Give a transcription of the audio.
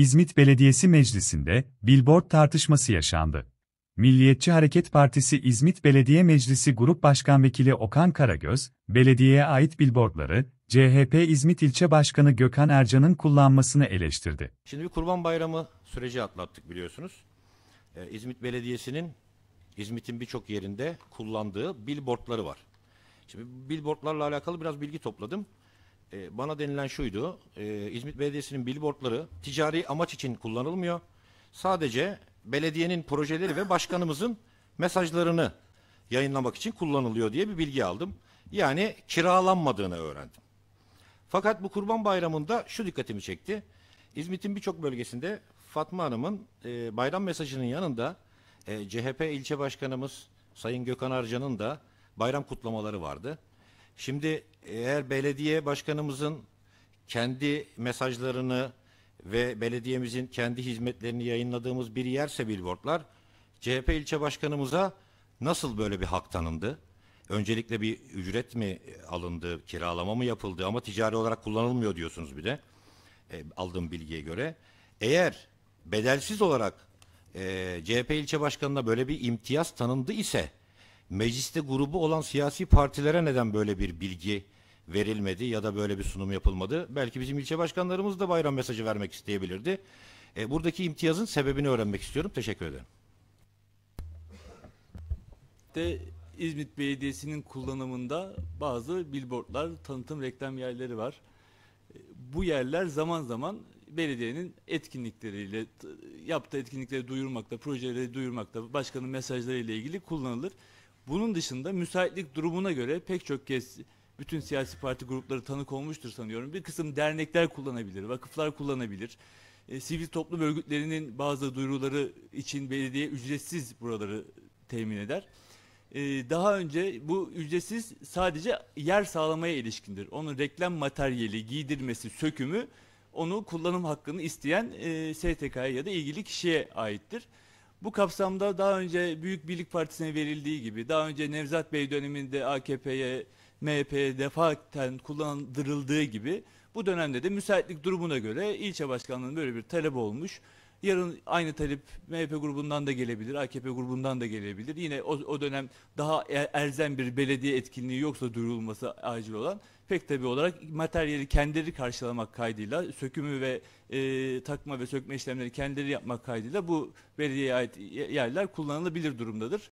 İzmit Belediyesi Meclisi'nde billboard tartışması yaşandı. Milliyetçi Hareket Partisi İzmit Belediye Meclisi Grup Başkan Vekili Okan Karagöz, belediyeye ait billboardları CHP İzmit İlçe Başkanı Gökhan Ercan'ın kullanmasını eleştirdi. Şimdi bir Kurban Bayramı süreci atlattık biliyorsunuz. Ee, İzmit Belediyesi'nin İzmit'in birçok yerinde kullandığı billboardları var. Şimdi billboardlarla alakalı biraz bilgi topladım. E, bana denilen şuydu, e, İzmit Belediyesi'nin billboardları ticari amaç için kullanılmıyor. Sadece belediyenin projeleri ve başkanımızın mesajlarını yayınlamak için kullanılıyor diye bir bilgi aldım. Yani kiralanmadığını öğrendim. Fakat bu kurban bayramında şu dikkatimi çekti. İzmit'in birçok bölgesinde Fatma Hanım'ın e, bayram mesajının yanında e, CHP ilçe başkanımız Sayın Gökhan Arcan'ın da bayram kutlamaları vardı. Şimdi eğer belediye başkanımızın kendi mesajlarını ve belediyemizin kendi hizmetlerini yayınladığımız bir yerse billboardlar, CHP ilçe başkanımıza nasıl böyle bir hak tanındı? Öncelikle bir ücret mi alındı, kiralama mı yapıldı ama ticari olarak kullanılmıyor diyorsunuz bir de e, aldığım bilgiye göre. Eğer bedelsiz olarak e, CHP ilçe başkanına böyle bir imtiyaz tanındı ise mecliste grubu olan siyasi partilere neden böyle bir bilgi verilmedi ya da böyle bir sunum yapılmadı? Belki bizim ilçe başkanlarımız da bayram mesajı vermek isteyebilirdi. E, buradaki imtiyazın sebebini öğrenmek istiyorum. Teşekkür ederim. De İzmit Belediyesi'nin kullanımında bazı billboardlar, tanıtım reklam yerleri var. E, bu yerler zaman zaman belediyenin etkinlikleriyle, yaptığı etkinlikleri duyurmakta, projeleri duyurmakta, başkanın mesajlarıyla ilgili kullanılır. Bunun dışında müsaitlik durumuna göre pek çok kez bütün siyasi parti grupları tanık olmuştur sanıyorum. Bir kısım dernekler kullanabilir, vakıflar kullanabilir. E, sivil toplum örgütlerinin bazı duyuruları için belediye ücretsiz buraları temin eder. E, daha önce bu ücretsiz sadece yer sağlamaya ilişkindir. Onun reklam materyali, giydirmesi, sökümü onu kullanım hakkını isteyen e, STK'ya ya da ilgili kişiye aittir. Bu kapsamda daha önce Büyük Birlik Partisi'ne verildiği gibi daha önce Nevzat Bey döneminde AKP'ye, MHP'ye defaten kullandırıldığı gibi bu dönemde de müsaitlik durumuna göre ilçe başkanlığının böyle bir talep olmuş. Yarın aynı talep MHP grubundan da gelebilir, AKP grubundan da gelebilir. Yine o, o dönem daha erzen bir belediye etkinliği yoksa duyurulması acil olan pek tabi olarak materyali kendileri karşılamak kaydıyla sökümü ve e, takma ve sökme işlemleri kendileri yapmak kaydıyla bu belediyeye ait yerler kullanılabilir durumdadır.